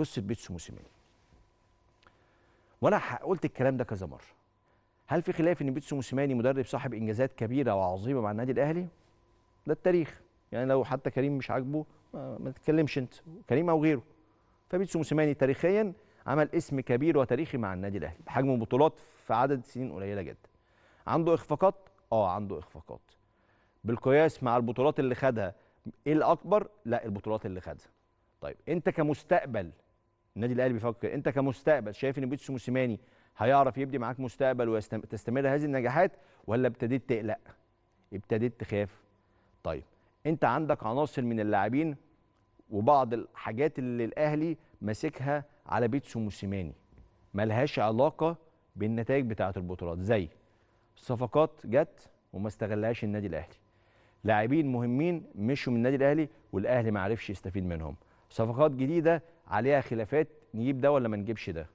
قصه بيتسو موسيماني وانا قلت الكلام ده كذا مره هل في خلاف ان بيتسو موسيماني مدرب صاحب انجازات كبيره وعظيمه مع النادي الاهلي ده التاريخ يعني لو حتى كريم مش عاجبه ما تتكلمش انت كريم او غيره فبيتسو موسيماني تاريخيا عمل اسم كبير وتاريخي مع النادي الاهلي بحجم بطولات في عدد سنين قليله جدا عنده اخفاقات اه عنده اخفاقات بالقياس مع البطولات اللي خدها ايه الاكبر لا البطولات اللي خدها طيب انت كمستقبل النادي الاهلي بيفكر انت كمستقبل شايف ان بيتسو موسيماني هيعرف يبدي معاك مستقبل وتستمر هذه النجاحات ولا ابتديت تقلق ابتديت تخاف طيب انت عندك عناصر من اللاعبين وبعض الحاجات اللي الاهلي ماسكها على بيتسو موسيماني ملهاش علاقه بالنتائج بتاعه البطولات زي صفقات جت وما استغلهاش النادي الاهلي لاعبين مهمين مشوا من النادي الاهلي والاهلي ما عرفش يستفيد منهم صفقات جديده عليها خلافات نجيب ده ولا ما نجيبش ده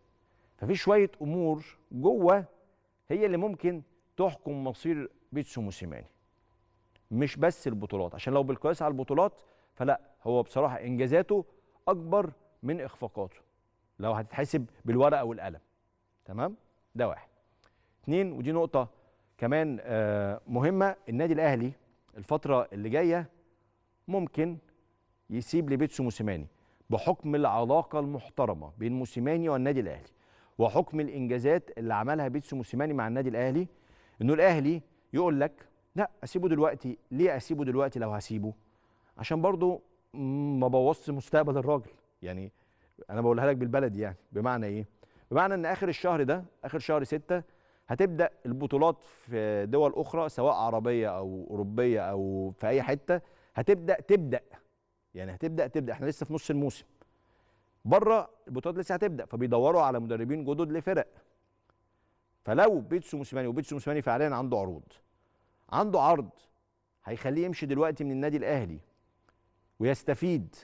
ففي شويه امور جوه هي اللي ممكن تحكم مصير بيتسو موسيماني مش بس البطولات عشان لو بالقياس على البطولات فلا هو بصراحه انجازاته اكبر من اخفاقاته لو هتتحسب بالورقه والقلم تمام ده واحد اتنين ودي نقطه كمان آه، مهمه النادي الاهلي الفتره اللي جايه ممكن يسيب لبيتسو موسيماني بحكم العلاقه المحترمه بين موسيماني والنادي الاهلي وحكم الانجازات اللي عملها بيتسو موسيماني مع النادي الاهلي انه الاهلي يقول لك لا اسيبه دلوقتي ليه اسيبه دلوقتي لو هسيبه عشان برضه ما بوظش مستقبل الراجل يعني انا بقولها لك بالبلدي يعني بمعنى ايه بمعنى ان اخر الشهر ده اخر شهر ستة هتبدا البطولات في دول اخرى سواء عربيه او اوروبيه او في اي حته هتبدا تبدا يعني هتبدا تبدا احنا لسه في نص الموسم بره البطولات لسه هتبدا فبيدوروا على مدربين جدد لفرق فلو بيتسو موسيماني وبيتسو موسيماني فعليا عنده عروض عنده عرض هيخليه يمشي دلوقتي من النادي الاهلي ويستفيد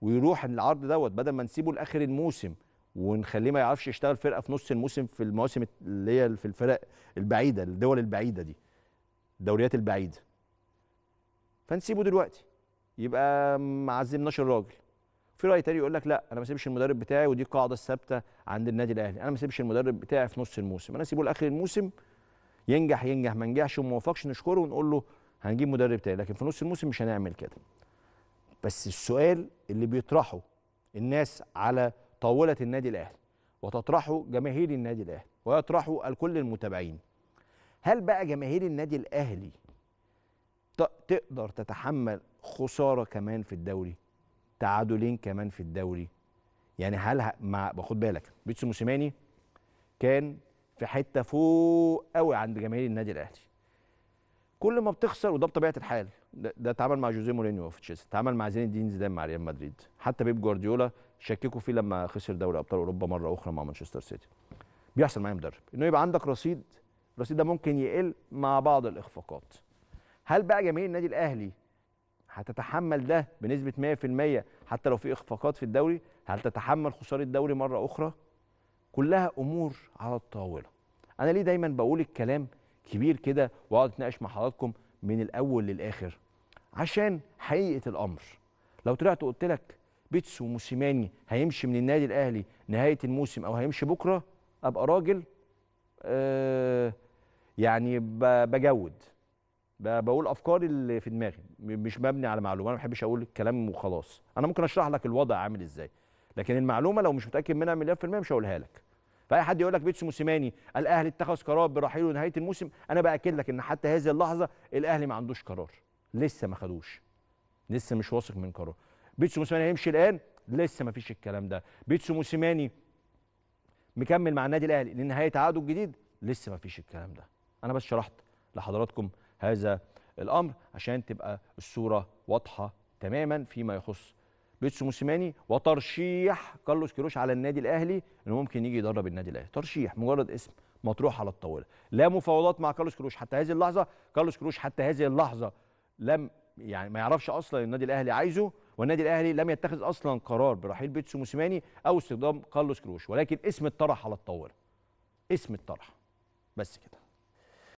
ويروح العرض دوت بدل ما نسيبه لاخر الموسم ونخليه ما يعرفش يشتغل فرقه في نص الموسم في المواسم اللي هي في الفرق البعيده الدول البعيده دي الدوريات البعيده فنسيبه دلوقتي يبقى ما عزمناش الراجل في راي تاني يقول لك لا انا ما سيبش المدرب بتاعي ودي القاعده الثابته عند النادي الاهلي انا ما سيبش المدرب بتاعي في نص الموسم انا اسيبه لاخر الموسم ينجح ينجح ما نجحش وما وفقش نشكره ونقول له هنجيب مدرب تاني لكن في نص الموسم مش هنعمل كده بس السؤال اللي بيطرحه الناس على طاوله النادي الاهلي وتطرحه جماهير النادي الاهلي ويطرحه الكل المتابعين هل بقى جماهير النادي الاهلي تقدر تتحمل خساره كمان في الدوري تعادلين كمان في الدوري يعني هل مع باخد بالك بيتسو موسيماني كان في حته فوق قوي عند جماهير النادي الاهلي كل ما بتخسر وده بطبيعه الحال ده اتعامل مع جوزيه مورينيو في تشيلسي اتعامل مع زين الدين زيدان مع ريال مدريد حتى بيب جوارديولا شككوا فيه لما خسر دوري ابطال اوروبا مره اخرى مع مانشستر سيتي بيحصل معايا مدرب انه يبقى عندك رصيد الرصيد ده ممكن يقل مع بعض الاخفاقات هل بقى جماهير النادي الاهلي هتتحمل ده بنسبه 100% حتى لو في اخفاقات في الدوري هل تتحمل خساره الدوري مره اخرى كلها امور على الطاوله انا ليه دايما بقول الكلام كبير كده واقعد اتناقش مع حضراتكم من الاول للاخر عشان حقيقه الامر لو طلعت وقلت لك بيتس وموسيماني هيمشي من النادي الاهلي نهايه الموسم او هيمشي بكره ابقى راجل آه يعني بجود بقول افكاري اللي في دماغي مش مبني على معلومه انا ما بحبش اقول الكلام وخلاص انا ممكن اشرح لك الوضع عامل ازاي لكن المعلومه لو مش متاكد منها مليون في الميه مش هقولها لك فاي حد يقول لك بيتسو موسيماني الاهلي اتخذ قرار برحيله نهايه الموسم انا باكد لك ان حتى هذه اللحظه الاهلي ما عندوش قرار لسه ما خدوش لسه مش واثق من قرار بيتسو موسيماني هيمشي الان لسه ما فيش الكلام ده بيتسو موسيماني مكمل مع النادي الاهلي لنهايه عقده الجديد لسه ما فيش الكلام ده انا بس شرحت لحضراتكم هذا الامر عشان تبقى الصوره واضحه تماما فيما يخص بيتسو موسيماني وترشيح كارلوس كيروش على النادي الاهلي انه ممكن يجي يدرب النادي الاهلي ترشيح مجرد اسم مطروح على الطاوله لا مفاوضات مع كارلوس كيروش حتى هذه اللحظه كارلوس كيروش حتى هذه اللحظه لم يعني ما يعرفش اصلا النادي الاهلي عايزه والنادي الاهلي لم يتخذ اصلا قرار برحيل بيتسو موسيماني او استخدام كارلوس كروش ولكن اسم اتطرح على الطاوله اسم اتطرح بس كده